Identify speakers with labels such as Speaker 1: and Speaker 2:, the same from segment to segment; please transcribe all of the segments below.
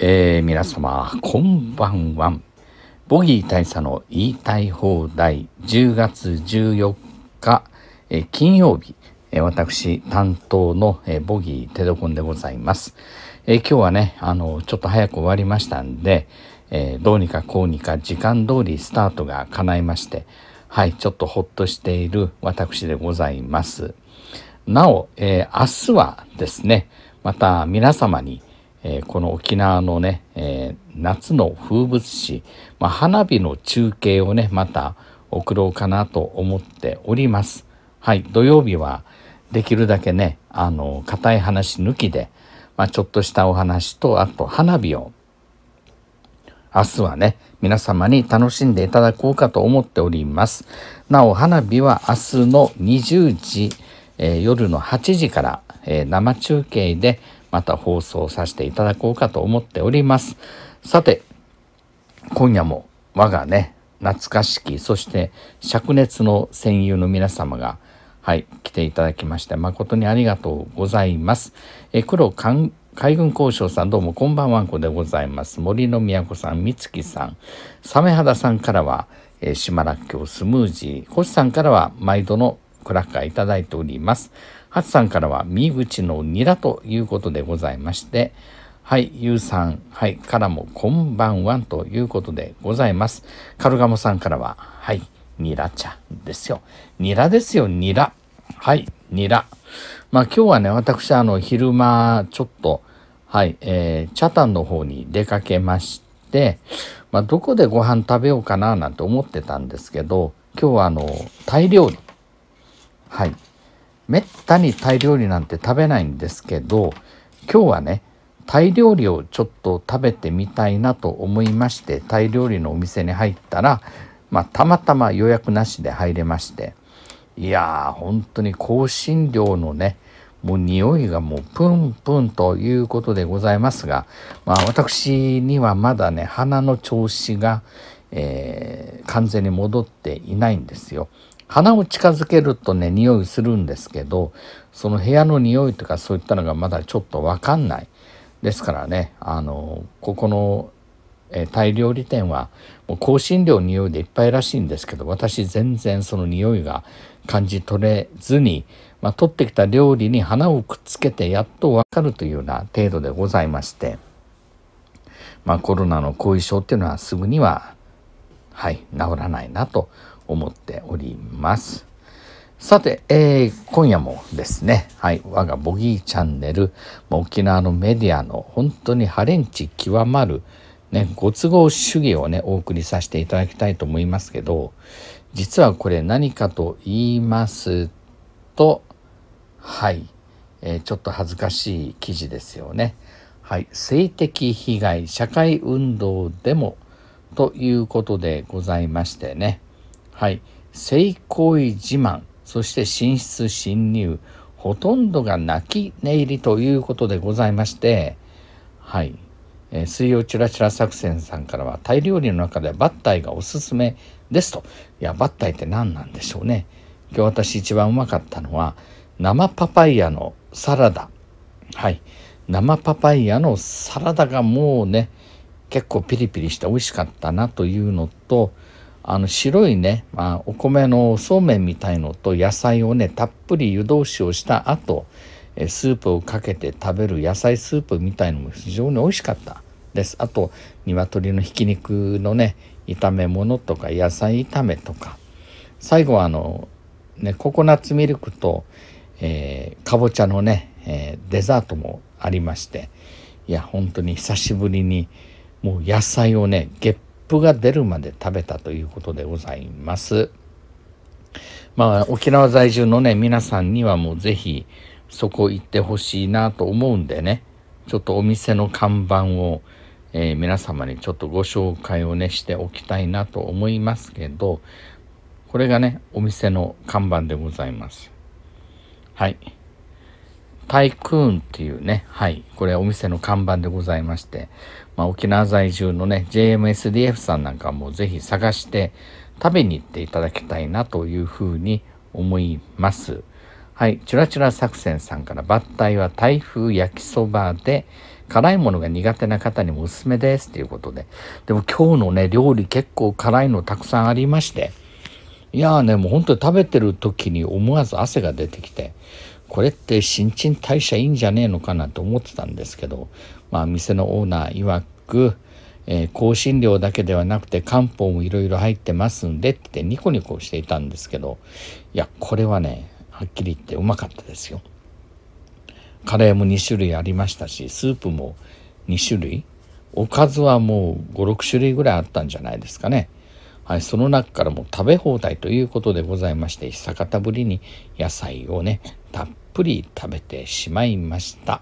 Speaker 1: えー、皆様こんばんはボギー大佐の言いたい放題10月14日、えー、金曜日、えー、私担当の、えー、ボギーテドコンでございます、えー、今日はねあのちょっと早く終わりましたんで、えー、どうにかこうにか時間通りスタートが叶いましてはいちょっとほっとしている私でございますなお、えー、明日はですねまた皆様にえー、この沖縄のね、えー、夏の風物詩、まあ、花火の中継をねまた送ろうかなと思っております。はい土曜日はできるだけねあの硬い話抜きで、まあ、ちょっとしたお話とあと花火を明日はね皆様に楽しんでいただこうかと思っておりますなお花火は明日の20時、えー、夜の8時から、えー、生中継でまた放送させていただこうかと思っております。さて、今夜も我がね、懐かしき、そして灼熱の戦友の皆様が、はい、来ていただきまして、誠にありがとうございます。え黒海軍交渉さん、どうもこんばんはんこでございます。森の都さん、美月さん、サメ肌さんからは、え島らっきょうスムージー、星さんからは毎度のクラッカーいただいております。ハツさんからは、身口のニラということでございまして、はい、ゆうさん、はい、からも、こんばんは、ということでございます。カルガモさんからは、はい、ニラ茶ですよ。ニラですよ、ニラ。はい、ニラ。まあ今日はね、私、あの、昼間、ちょっと、はい、えー、チャタンの方に出かけまして、まあどこでご飯食べようかな、なんて思ってたんですけど、今日はあの、タイ料理。はい、めったにタイ料理なんて食べないんですけど今日はねタイ料理をちょっと食べてみたいなと思いましてタイ料理のお店に入ったら、まあ、たまたま予約なしで入れましていやー本当に香辛料のねもう匂いがもうプンプンということでございますが、まあ、私にはまだね鼻の調子が、えー、完全に戻っていないんですよ。鼻を近づけるとね匂いするんですけどその部屋の匂いとかそういったのがまだちょっと分かんないですからねあのここのえタイ料理店はもう香辛料匂いでいっぱいらしいんですけど私全然その匂いが感じ取れずに、まあ、取ってきた料理に花をくっつけてやっと分かるというような程度でございまして、まあ、コロナの後遺症っていうのはすぐにははい治らないなと思っております。さて、えー、今夜もですね、はい、我がボギーチャンネル、沖縄のメディアの本当にハレンチ極まる、ね、ご都合主義をね、お送りさせていただきたいと思いますけど、実はこれ何かと言いますと、はい、えー、ちょっと恥ずかしい記事ですよね。はい、性的被害社会運動でもということでございましてね、はい、性行為自慢そして寝室侵入ほとんどが泣き寝入りということでございましてはい、えー、水曜チラチラ作戦さんからはタイ料理の中でバッタイがおすすめですといやバッタイって何なんでしょうね今日私一番うまかったのは生パパイヤのサラダはい生パパイヤのサラダがもうね結構ピリピリして美味しかったなというのとあの白いね、まあ、お米のそうめんみたいのと野菜をねたっぷり湯通しをした後スープをかけて食べる野菜スープみたいのも非常に美味しかったですあと鶏のひき肉のね炒め物とか野菜炒めとか最後はあの、ね、ココナッツミルクと、えー、かぼちゃのね、えー、デザートもありましていや本当に久しぶりにもう野菜をねゲップが出るまで食べたということでございます。まあ、沖縄在住のね、皆さんにはもうぜひそこ行ってほしいなと思うんでね、ちょっとお店の看板を、えー、皆様にちょっとご紹介をね、しておきたいなと思いますけど、これがね、お店の看板でございます。はい。タイクーンっていうね、はい、これお店の看板でございまして、まあ、沖縄在住のね、JMSDF さんなんかもぜひ探して食べに行っていただきたいなというふうに思います。はい、チュラチュラ作戦さんから、バッタイは台風焼きそばで、辛いものが苦手な方にもおすすめですということで。でも今日のね、料理結構辛いのたくさんありまして、いやーね、もう本当に食べてる時に思わず汗が出てきて、これって新陳代謝いいんじゃねえのかなと思ってたんですけど、まあ、店のオーナー曰く、えー、香辛料だけではなくて漢方もいろいろ入ってますんでってニコニコしていたんですけどいやこれはねはっきり言ってうまかったですよ。カレーも2種類ありましたしスープも2種類おかずはもう56種類ぐらいあったんじゃないですかね。はい、その中からも食べ放題ということでございまして久方ぶりに野菜をねたっぷり食べてしまいました。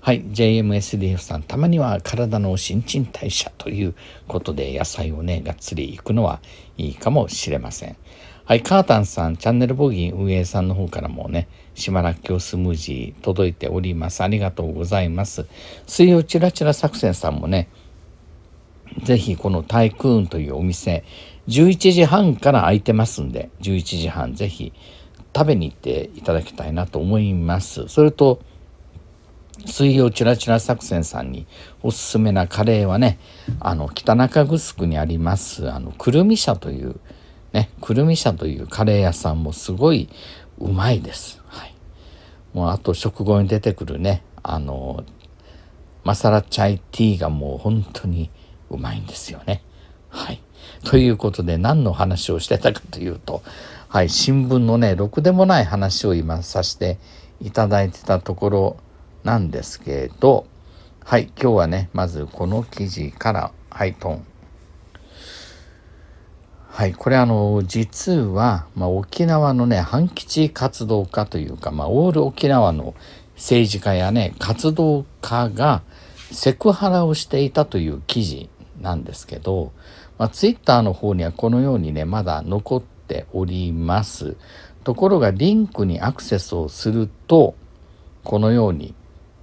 Speaker 1: はい、JMSDF さん、たまには体の新陳代謝ということで、野菜をね、がっつりいくのはいいかもしれません。はい、カータンさん、チャンネルボギー運営さんの方からもね、島らっきょうスムージー届いております。ありがとうございます。水曜チラチラ作戦さんもね、ぜひこのタイクーンというお店、11時半から開いてますんで、11時半ぜひ食べに行っていただきたいなと思います。それと、水曜チラチラ作戦さんにおすすめなカレーはね、あの、北中城にあります、あの、くるみ社という、ね、くるみ社というカレー屋さんもすごいうまいです。はい。もうあと食後に出てくるね、あの、マサラチャイティーがもう本当にうまいんですよね。はい。ということで何の話をしてたかというと、はい、新聞のね、ろくでもない話を今させていただいてたところなんですけれど、はい、今日はね、まずこの記事から、はい、トン。はい、これあの、実は、まあ、沖縄のね、反基地活動家というか、まあ、オール沖縄の政治家やね、活動家がセクハラをしていたという記事なんですけど、まあ、Twitter の方にはこのようにねまだ残っておりますところがリンクにアクセスをするとこのように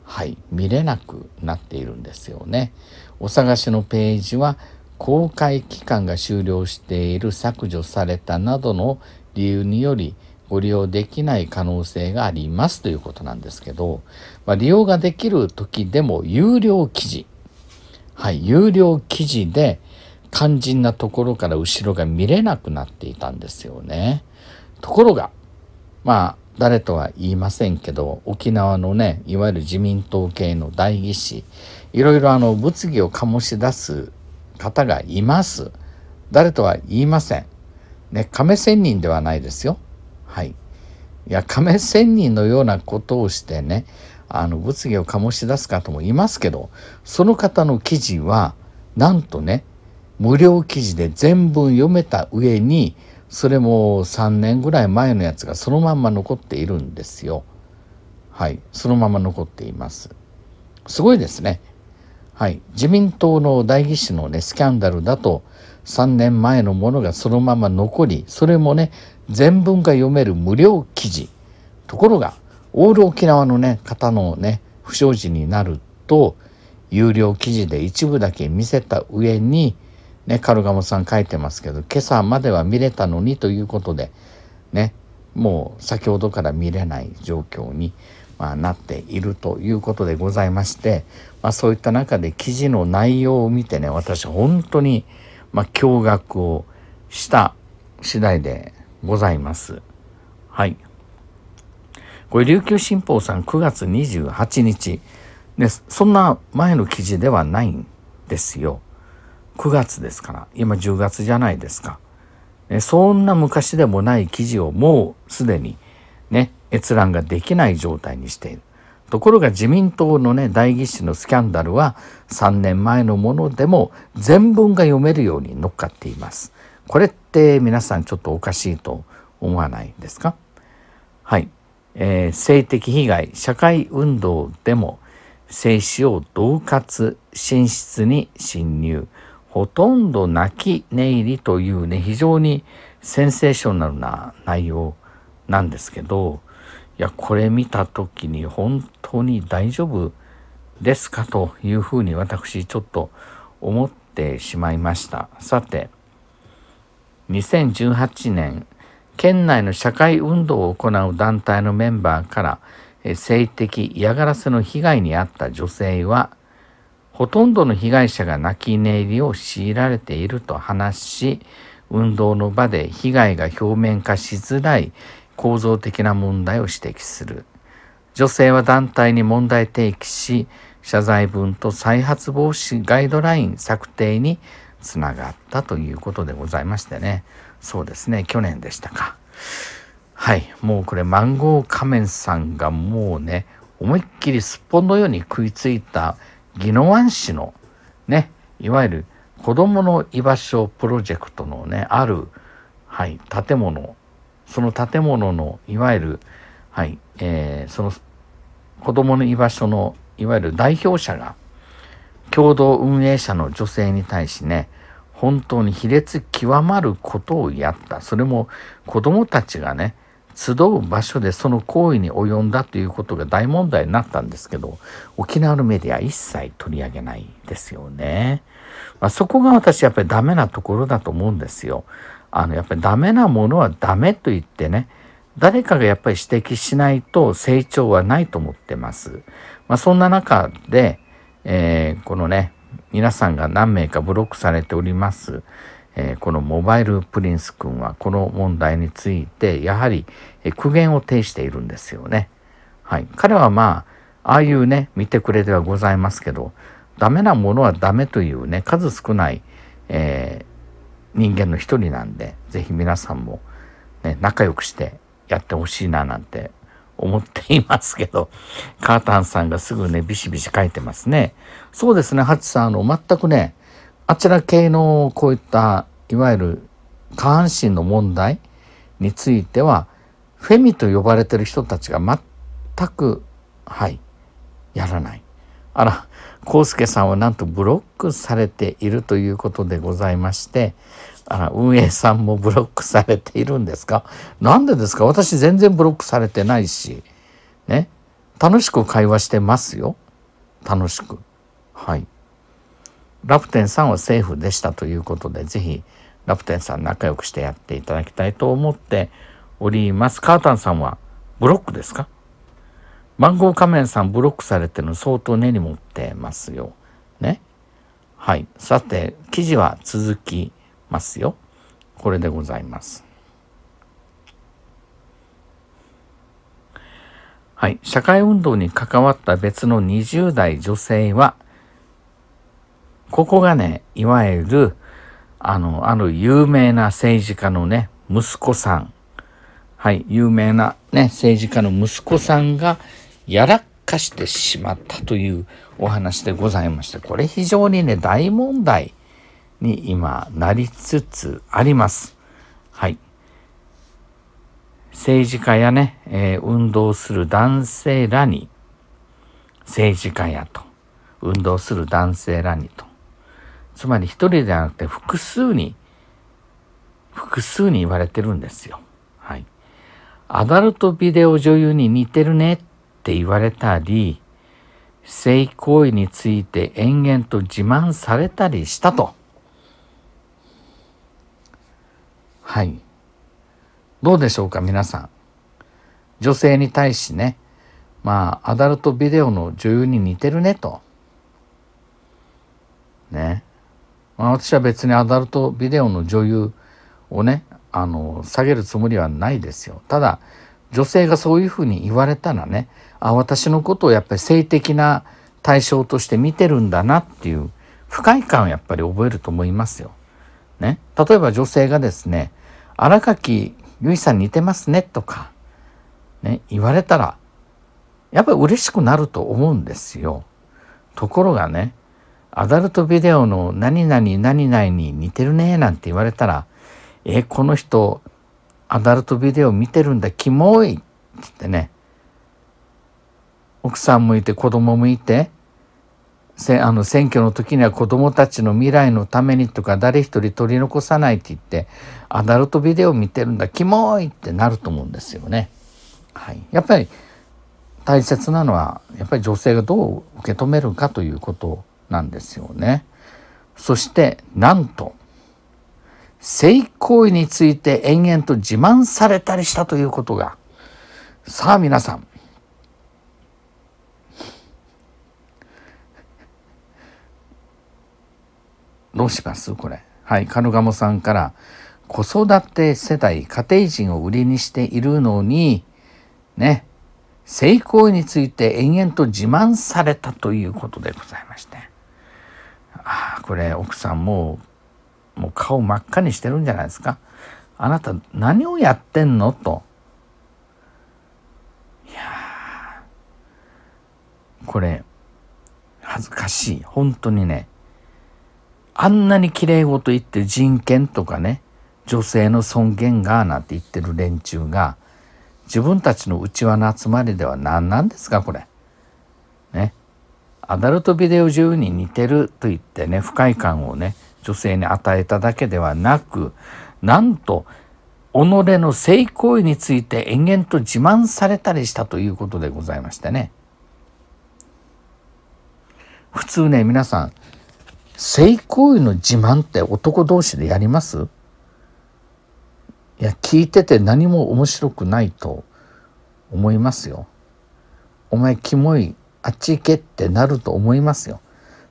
Speaker 1: はい見れなくなっているんですよねお探しのページは公開期間が終了している削除されたなどの理由によりご利用できない可能性がありますということなんですけど、まあ、利用ができる時でも有料記事はい、有料記事で肝心なところから後ろが見れなくなっていたんですよね。ところが、まあ、誰とは言いませんけど、沖縄のね、いわゆる自民党系の代議士、いろいろあの、物議を醸し出す方がいます。誰とは言いません。ね、亀仙人ではないですよ。はい。いや、亀仙人のようなことをしてね、あの物議を醸し出す方もいますけどその方の記事はなんとね無料記事で全文読めた上にそれも3年ぐらい前のやつがそのまんま残っているんですよ。はい、そのまま残っています。すごいですね。はい、自民党の代議士のねスキャンダルだと3年前のものがそのまま残りそれもね全文が読める無料記事ところがオール沖縄のね方のね不祥事になると有料記事で一部だけ見せた上にねカルガモさん書いてますけど今朝までは見れたのにということでねもう先ほどから見れない状況に、まあ、なっているということでございまして、まあ、そういった中で記事の内容を見てね私本当に、まあ、驚愕をした次第でございます。はいこれ琉球新報さん9月28日。ね、そんな前の記事ではないんですよ。9月ですから。今10月じゃないですか。ね、そんな昔でもない記事をもうすでにね、閲覧ができない状態にしている。ところが自民党のね、代議士のスキャンダルは3年前のものでも全文が読めるように乗っかっています。これって皆さんちょっとおかしいと思わないですかはい。えー、性的被害社会運動でも精子を恫喝寝室に侵入ほとんど泣き寝入りというね非常にセンセーショナルな内容なんですけどいやこれ見た時に本当に大丈夫ですかというふうに私ちょっと思ってしまいましたさて2018年県内の社会運動を行う団体のメンバーから性的嫌がらせの被害に遭った女性はほとんどの被害者が泣き寝入りを強いられていると話し運動の場で被害が表面化しづらい構造的な問題を指摘する女性は団体に問題提起し謝罪文と再発防止ガイドライン策定につながったということでございましてねそうですね去年でしたかはいもうこれマンゴー仮面さんがもうね思いっきりすっぽんのように食いついた宜野湾市のねいわゆる子どもの居場所プロジェクトのねある、はい、建物その建物のいわゆる、はいえー、その子どもの居場所のいわゆる代表者が共同運営者の女性に対しね本当に卑劣極まることをやったそれも子どもたちがね集う場所でその行為に及んだということが大問題になったんですけど沖縄のメディア一切取り上げないですよね。まあ、そこが私やっぱりダメなところだと思うんですよ。あのやっぱりダメなものはダメと言ってね誰かがやっぱり指摘しないと成長はないと思ってます。まあ、そんな中で、えー、このね皆さんが何名かブロックされております、えー、このモバイルプリンス君はこの問題についてやはりえ苦言を呈しているんですよね。はい、彼はまあああいうね見てくれではございますけどダメなものはダメというね数少ない、えー、人間の一人なんで是非皆さんも、ね、仲良くしてやってほしいななんて思っていますけど、カータンさんがすぐね、ビシビシ書いてますね。そうですね、ハチさん、あの、全くね、あちら系のこういった、いわゆる下半身の問題については、フェミと呼ばれてる人たちが全く、はい、やらない。あら、康介さんはなんとブロックされているということでございまして、あ運営さんもブロックされているんですかなんでですか私全然ブロックされてないし、ね。楽しく会話してますよ。楽しく。はい。ラプテンさんはセーフでしたということで、ぜひラプテンさん仲良くしてやっていただきたいと思っております。カータンさんはブロックですかマンゴー仮面さんブロックされてるの相当根に持ってますよ。ね。はい。さて、記事は続きますよ。これでございます。はい。社会運動に関わった別の20代女性は、ここがね、いわゆる、あの、ある有名な政治家のね、息子さん。はい。有名なね、政治家の息子さんが、やらかしてしまったというお話でございまして、これ非常にね、大問題。に今なりつつあります。はい。政治家やね、えー、運動する男性らに、政治家やと、運動する男性らにと、つまり一人ではなくて複数に、複数に言われてるんですよ。はい。アダルトビデオ女優に似てるねって言われたり、性行為について延々と自慢されたりしたと。はい。どうでしょうか、皆さん。女性に対しね、まあ、アダルトビデオの女優に似てるねと。ね。まあ、私は別にアダルトビデオの女優をね、あの、下げるつもりはないですよ。ただ、女性がそういうふうに言われたらね、あ、私のことをやっぱり性的な対象として見てるんだなっていう不快感をやっぱり覚えると思いますよ。ね、例えば女性がですね「新垣結衣さん似てますね」とか、ね、言われたらやっぱり嬉しくなると思うんですよ。ところがねアダルトビデオの「何々何々に似てるね」なんて言われたら「えこの人アダルトビデオ見てるんだキモい」って言ってね奥さんもいて子供もいてあの選挙の時には子供たちの未来のためにとか誰一人取り残さないって言ってアダルトビデオ見てるんだキモいってなると思うんですよね。はい、やっぱり大切なのはやっぱり女性がどう受け止めるかということなんですよね。そしてなんと性行為について延々と自慢されたりしたということがさあ皆さんどうしますこれ。はい、カルガモさんから、子育て世帯、家庭人を売りにしているのに、ね、性行為について延々と自慢されたということでございまして。ああ、これ奥さんもう、もう顔真っ赤にしてるんじゃないですか。あなた何をやってんのと。いやこれ、恥ずかしい。本当にね。あんなに綺麗事言って人権とかね女性の尊厳がなんて言ってる連中が自分たちの内輪の集まりでは何なんですかこれ。ね。アダルトビデオ中に似てると言ってね不快感をね女性に与えただけではなくなんと己の性行為について延々と自慢されたりしたということでございましてね。普通ね皆さん性行為の自慢って男同士でやりますいや聞いてて何も面白くないと思いますよ。お前キモいあっち行けってなると思いますよ。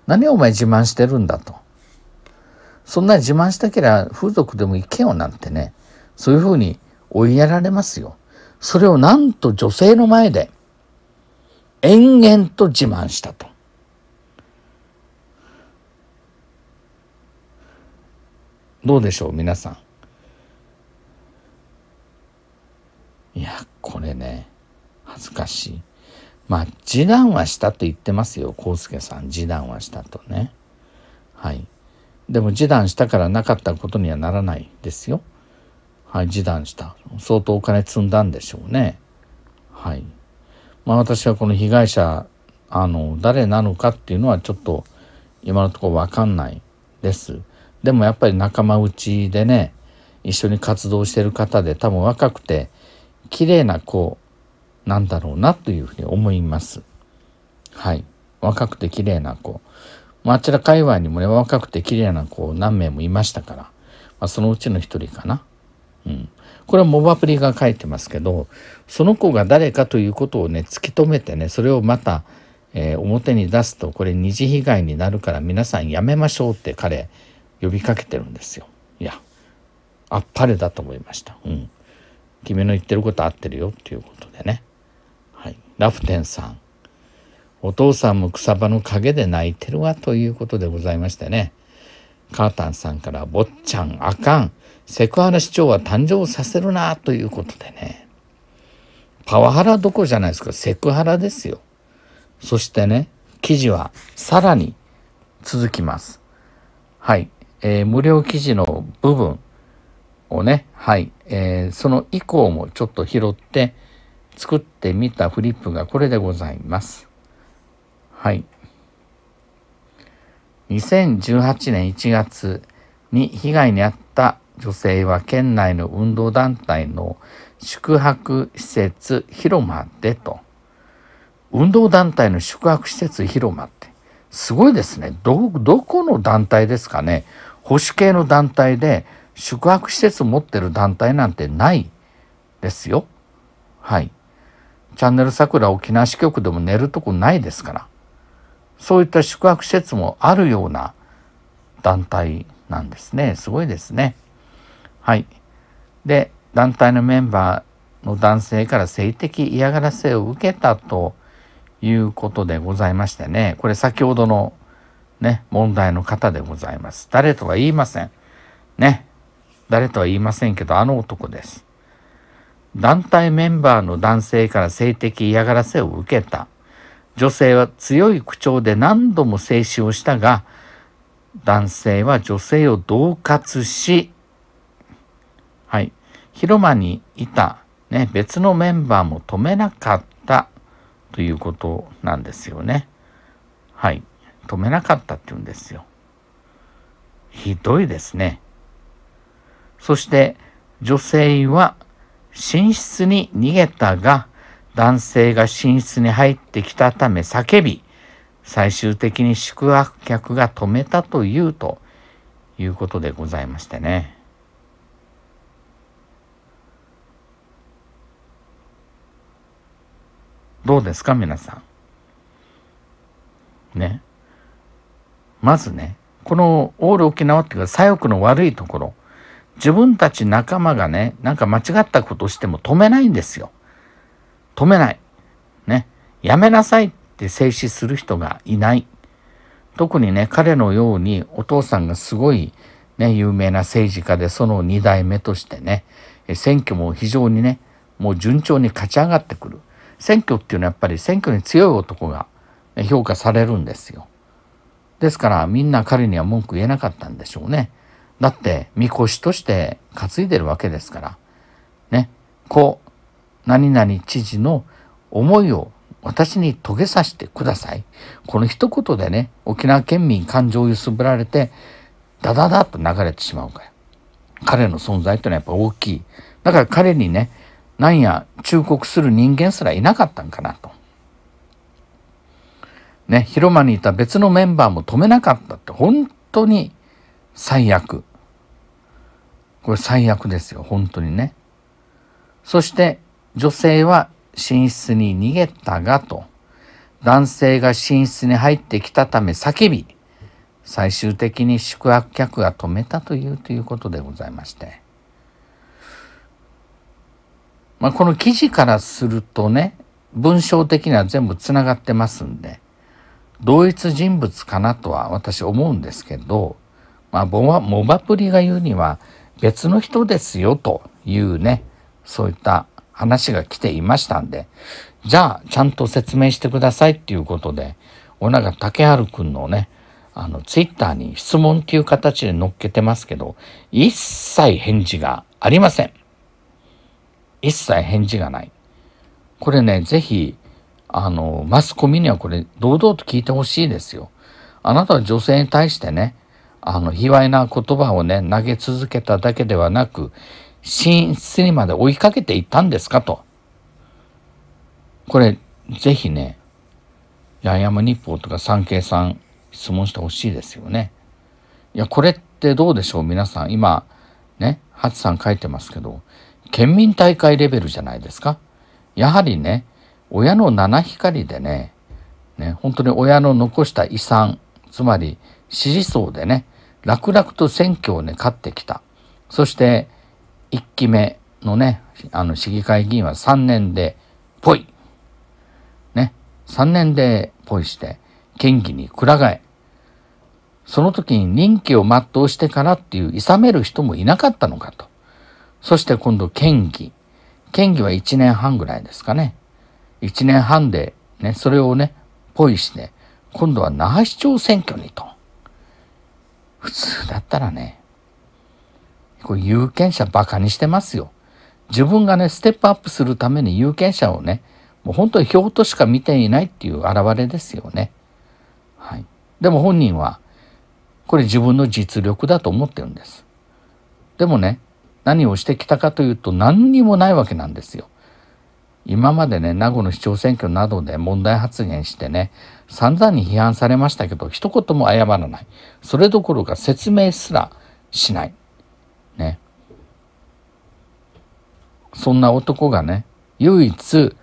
Speaker 1: 何お前自慢してるんだと。そんな自慢したけりゃ風俗でも行けよなんてねそういうふうに追いやられますよ。それをなんと女性の前で延々と自慢したと。どうでしょう皆さんいやこれね恥ずかしいまあ示談はしたと言ってますよ浩介さん示談はしたとねはいでも示談したからなかったことにはならないですよはい示談した相当お金積んだんでしょうねはいまあ私はこの被害者あの誰なのかっていうのはちょっと今のところ分かんないです。でもやっぱり仲間内でね一緒に活動してる方で多分若くて綺麗な子なんだろうなというふうに思います。はい。若くて綺麗な子。まあ、ちら界隈にもね、若くて綺麗な子何名もいましたから、まあ、そのうちの一人かな。うん。これはモバプリが書いてますけど、その子が誰かということをね、突き止めてね、それをまた、えー、表に出すと、これ二次被害になるから皆さんやめましょうって彼呼びかけてるんですよ。いや、あっぱれだと思いました。うん。君の言ってること合ってるよっていうことでね。はい。ラフテンさん。お父さんも草場の陰で泣いてるわということでございましてね。カータンさんから「坊ちゃんあかんセクハラ市長は誕生させるな」ということでねパワハラどころじゃないですかセクハラですよそしてね記事はさらに続きますはいえー、無料記事の部分をね、はい、えー、その以降もちょっと拾って作ってみたフリップがこれでございます。はい。2018年1月に被害に遭った女性は県内の運動団体の宿泊施設広間でと。運動団体の宿泊施設広間ってすごいですね。ど、どこの団体ですかね保守系の団体で宿泊施設を持ってる団体なんてないですよ。はい。チャンネル桜沖縄支局でも寝るとこないですから。そういった宿泊施設もあるような団体なんですね。すごいですね。はい。で、団体のメンバーの男性から性的嫌がらせを受けたということでございましてね。これ先ほどのね、問題の方でございます。誰とは言いません。ね。誰とは言いませんけど、あの男です。団体メンバーの男性から性的嫌がらせを受けた。女性は強い口調で何度も制止をしたが、男性は女性を恫喝し、はい、広間にいた、ね、別のメンバーも止めなかったということなんですよね。はい。止めなかったって言うんですよ。ひどいですね。そして女性は寝室に逃げたが男性が寝室に入ってきたため叫び最終的に宿泊客が止めたというということでございましてね。どうですか皆さん。ね。まずね、このオール沖縄っていうか左翼の悪いところ、自分たち仲間がね、なんか間違ったことしても止めないんですよ。止めない。ね。やめなさいって制止する人がいない。特にね、彼のようにお父さんがすごいね、有名な政治家でその2代目としてね、選挙も非常にね、もう順調に勝ち上がってくる。選挙っていうのはやっぱり選挙に強い男が評価されるんですよ。ですからみんな彼には文句言えなかったんでしょうね。だってみこしとして担いでるわけですから。ね。こう、何々知事の思いを私に遂げさせてください。この一言でね、沖縄県民感情を揺すぶられて、ダダダッと流れてしまうから。彼の存在というのはやっぱ大きい。だから彼にね、なんや忠告する人間すらいなかったんかなと。ね、広間にいた別のメンバーも止めなかったって本当に最悪。これ最悪ですよ、本当にね。そして女性は寝室に逃げたがと、男性が寝室に入ってきたため叫び、最終的に宿泊客が止めたというということでございまして。まあ、この記事からするとね、文章的には全部つながってますんで、同一人物かなとは私思うんですけど、まあ、モバプリが言うには別の人ですよというねそういった話が来ていましたんでじゃあちゃんと説明してくださいっていうことで小永竹春君のねあのツイッターに質問っていう形で載っけてますけど一切返事がありません一切返事がないこれね是非あの、マスコミにはこれ、堂々と聞いてほしいですよ。あなたは女性に対してね、あの、卑猥な言葉をね、投げ続けただけではなく、寝室にまで追いかけていったんですかと。これ、ぜひね、八重山日報とか産経さん質問してほしいですよね。いや、これってどうでしょう皆さん。今、ね、ハツさん書いてますけど、県民大会レベルじゃないですか。やはりね、親の七光でねね本当に親の残した遺産つまり支持層でね楽々と選挙をね勝ってきたそして1期目のねあの市議会議員は3年でぽいね3年でぽいして県議にくら替えその時に任期を全うしてからっていうさめる人もいなかったのかとそして今度県議県議は1年半ぐらいですかね1年半で、ね、それをね、ぽいして、今度は那覇市長選挙にと。普通だったらね、これ有権者バカにしてますよ。自分がね、ステップアップするために有権者をね、もう本当に票としか見ていないっていう表れですよね。はい。でも本人は、これ自分の実力だと思ってるんです。でもね、何をしてきたかというと何にもないわけなんですよ。今までね名護の市長選挙などで問題発言してね散々に批判されましたけど一言も謝らないそれどころか説明すらしないねそんな男がね唯一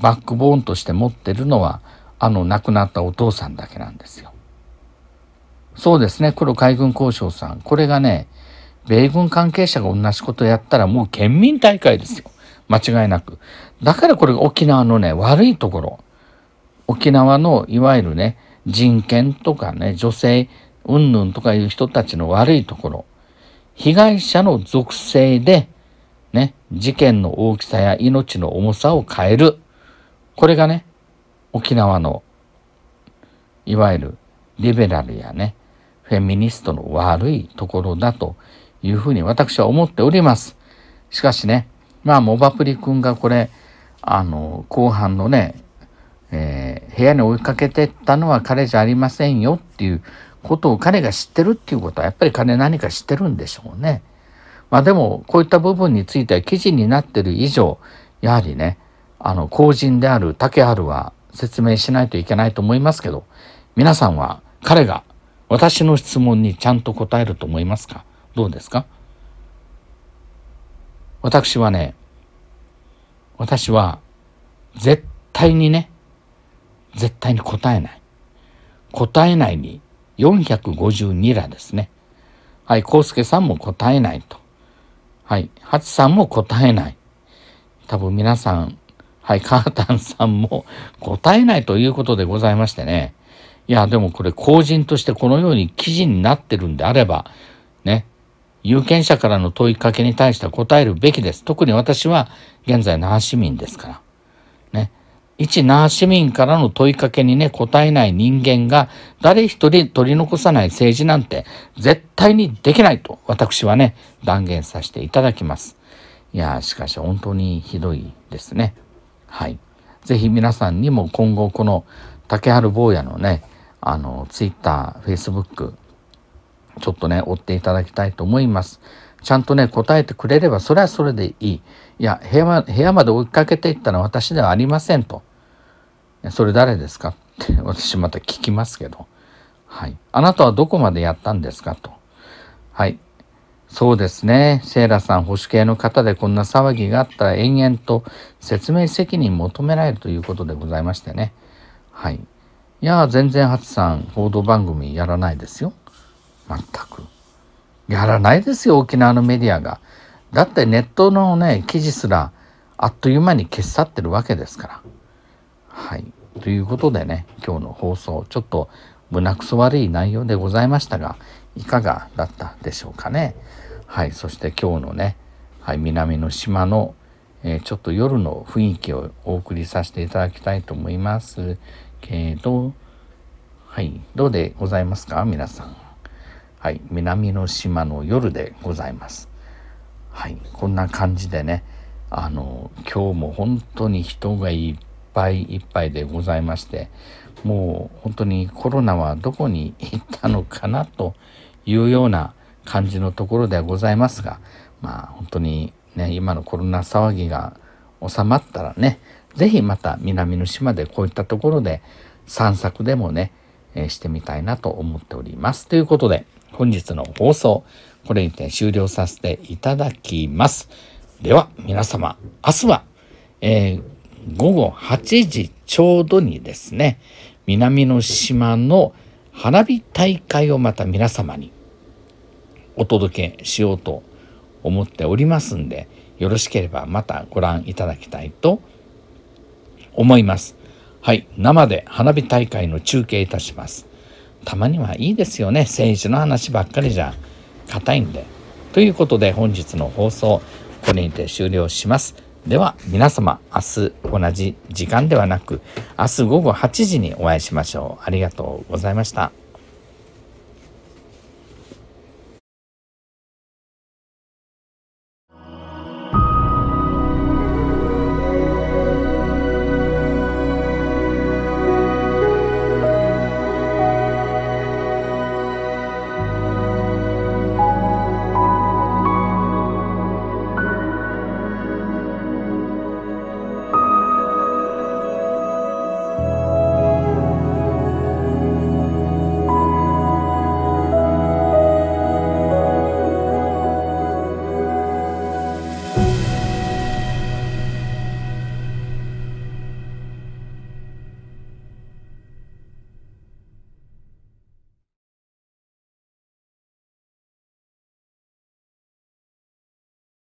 Speaker 1: バックボーンとして持ってるのはあの亡くなったお父さんだけなんですよ。そうですね黒海軍交渉さんこれがね米軍関係者が同じことやったらもう県民大会ですよ間違いなくだからこれ沖縄のね、悪いところ。沖縄のいわゆるね、人権とかね、女性、うんぬんとかいう人たちの悪いところ。被害者の属性で、ね、事件の大きさや命の重さを変える。これがね、沖縄の、いわゆるリベラルやね、フェミニストの悪いところだというふうに私は思っております。しかしね、まあ、モバプリ君がこれ、あの後半のね、えー、部屋に追いかけてったのは彼じゃありませんよっていうことを彼が知ってるっていうことはやっぱり彼何か知ってるんでしょうね。まあでもこういった部分については記事になってる以上やはりねあの公人である竹春は説明しないといけないと思いますけど皆さんは彼が私の質問にちゃんと答えると思いますかどうですか私はね私は絶対にね、絶対に答えない。答えないに452らですね。はい、康介さんも答えないと。はい、ハツさんも答えない。多分皆さん、はい、カータンさんも答えないということでございましてね。いや、でもこれ、公人としてこのように記事になってるんであれば、ね、有権者からの問いかけに対して答えるべきです。特に私は現在那覇市民ですから。ね。一那覇市民からの問いかけにね、答えない人間が誰一人取り残さない政治なんて絶対にできないと私はね、断言させていただきます。いやしかし本当にひどいですね。はい。ぜひ皆さんにも今後この竹春坊やのね、あの、ツイッター、フェイスブック、ちょっとね、追っていただきたいと思います。ちゃんとね、答えてくれれば、それはそれでいい。いや、部屋部屋まで追いかけていったのは私ではありませんと。それ誰ですかって、私また聞きますけど。はい。あなたはどこまでやったんですかと。はい。そうですね。セイラさん、保守系の方でこんな騒ぎがあったら延々と説明責任求められるということでございましてね。はい。いや、全然ハツさん、報道番組やらないですよ。全く。やらないですよ、沖縄のメディアが。だってネットのね、記事すらあっという間に消し去ってるわけですから。はい。ということでね、今日の放送、ちょっと胸くそ悪い内容でございましたが、いかがだったでしょうかね。はい。そして今日のね、はい、南の島の、えー、ちょっと夜の雰囲気をお送りさせていただきたいと思いますけど、はい。どうでございますか皆さん。はい、南の島の夜でございます。はい、こんな感じでね、あの今日も本当に人がいっぱいいっぱいでございまして、もう本当にコロナはどこに行ったのかなというような感じのところではございますが、まあ本当にね、今のコロナ騒ぎが収まったらね、是非また南の島でこういったところで散策でもね、えしてみたいなと思っております。ということで、本日の放送、これにて終了させていただきます。では、皆様、明日は、えー、午後8時ちょうどにですね、南の島の花火大会をまた皆様にお届けしようと思っておりますんで、よろしければまたご覧いただきたいと思います。はい、生で花火大会の中継いたします。たまにはいいですよね政治の話ばっかりじゃ硬いんで。ということで本日の放送これにて終了します。では皆様明日同じ時間ではなく明日午後8時にお会いしましょう。ありがとうございました。